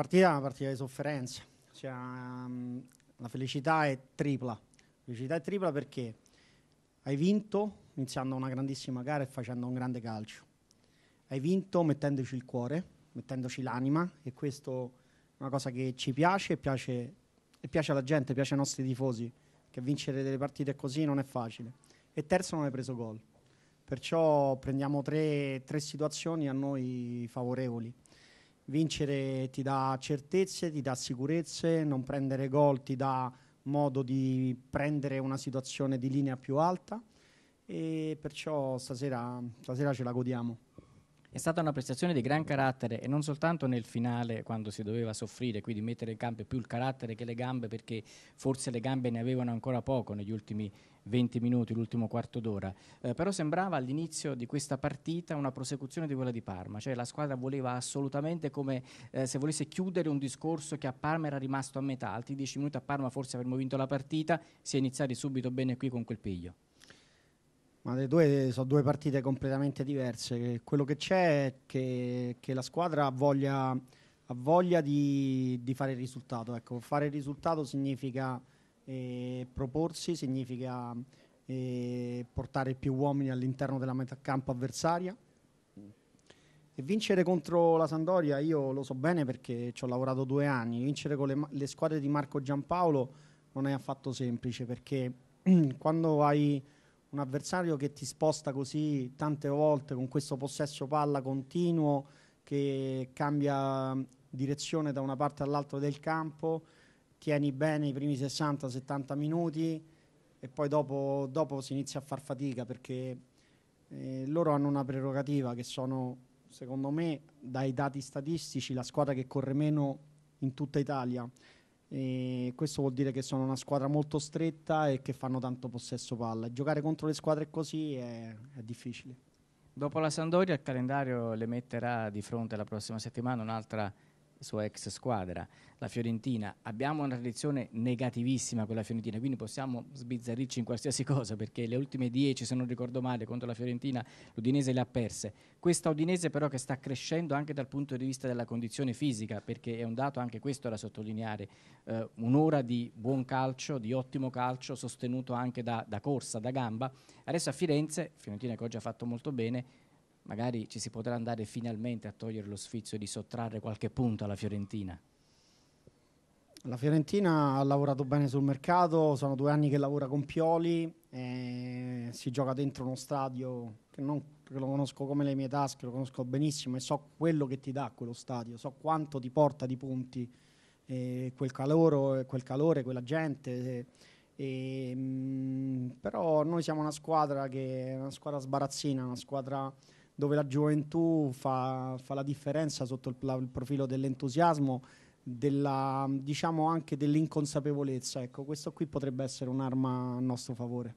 Partita è una partita di sofferenza, cioè, um, la felicità è tripla. La felicità è tripla perché hai vinto iniziando una grandissima gara e facendo un grande calcio. Hai vinto mettendoci il cuore, mettendoci l'anima e questo è una cosa che ci piace e piace, e piace alla gente, piace ai nostri tifosi, che vincere delle partite così non è facile. E terzo non hai preso gol, perciò prendiamo tre, tre situazioni a noi favorevoli. Vincere ti dà certezze, ti dà sicurezze, non prendere gol ti dà modo di prendere una situazione di linea più alta e perciò stasera, stasera ce la godiamo. È stata una prestazione di gran carattere e non soltanto nel finale quando si doveva soffrire, quindi mettere in campo più il carattere che le gambe perché forse le gambe ne avevano ancora poco negli ultimi 20 minuti, l'ultimo quarto d'ora, eh, però sembrava all'inizio di questa partita una prosecuzione di quella di Parma, cioè la squadra voleva assolutamente come eh, se volesse chiudere un discorso che a Parma era rimasto a metà, altri 10 minuti a Parma forse avremmo vinto la partita, si è iniziati subito bene qui con quel piglio. Ma le due sono due partite completamente diverse. Quello che c'è è che, che la squadra ha voglia, ha voglia di, di, fare il risultato. Ecco, fare il risultato significa eh, proporsi, significa eh, portare più uomini all'interno della metà campo avversaria. E vincere contro la Sandoria, io lo so bene perché ci ho lavorato due anni, vincere con le, le squadre di Marco Giampaolo non è affatto semplice perché quando hai un avversario che ti sposta così tante volte con questo possesso palla continuo che cambia mm, direzione da una parte all'altra del campo, tieni bene i primi 60-70 minuti e poi dopo, dopo, si inizia a far fatica perché eh, loro hanno una prerogativa che sono, secondo me, dai dati statistici, la squadra che corre meno in tutta Italia. E questo vuol dire che sono una squadra molto stretta e che fanno tanto possesso palla. Giocare contro le squadre così è, è difficile. Dopo la Sandoria il calendario le metterà di fronte la prossima settimana un'altra sua ex squadra, la Fiorentina. Abbiamo una tradizione negativissima con la Fiorentina, quindi possiamo sbizzarrirci in qualsiasi cosa, perché le ultime dieci, se non ricordo male, contro la Fiorentina l'Udinese le ha perse. Questa Udinese però che sta crescendo anche dal punto di vista della condizione fisica, perché è un dato anche questo da sottolineare, eh, un'ora di buon calcio, di ottimo calcio, sostenuto anche da, da corsa, da gamba. Adesso a Firenze, Fiorentina che oggi ha fatto molto bene, magari ci si potrà andare finalmente a togliere lo sfizio di sottrarre qualche punto alla Fiorentina. La Fiorentina ha lavorato bene sul mercato, sono due anni che lavora con Pioli, eh, si gioca dentro uno stadio che non che lo conosco come le mie tasche, lo conosco benissimo e so quello che ti dà quello stadio, so quanto ti porta di punti eh, quel, caloro, quel calore, quella gente. Eh, mh, mm, però noi siamo una squadra che è una squadra sbarazzina, una squadra dove la gioventù fa, fa la differenza sotto il, la, il profilo dell'entusiasmo, della, diciamo anche dell'inconsapevolezza. Ecco, questo qui potrebbe essere un'arma a nostro favore.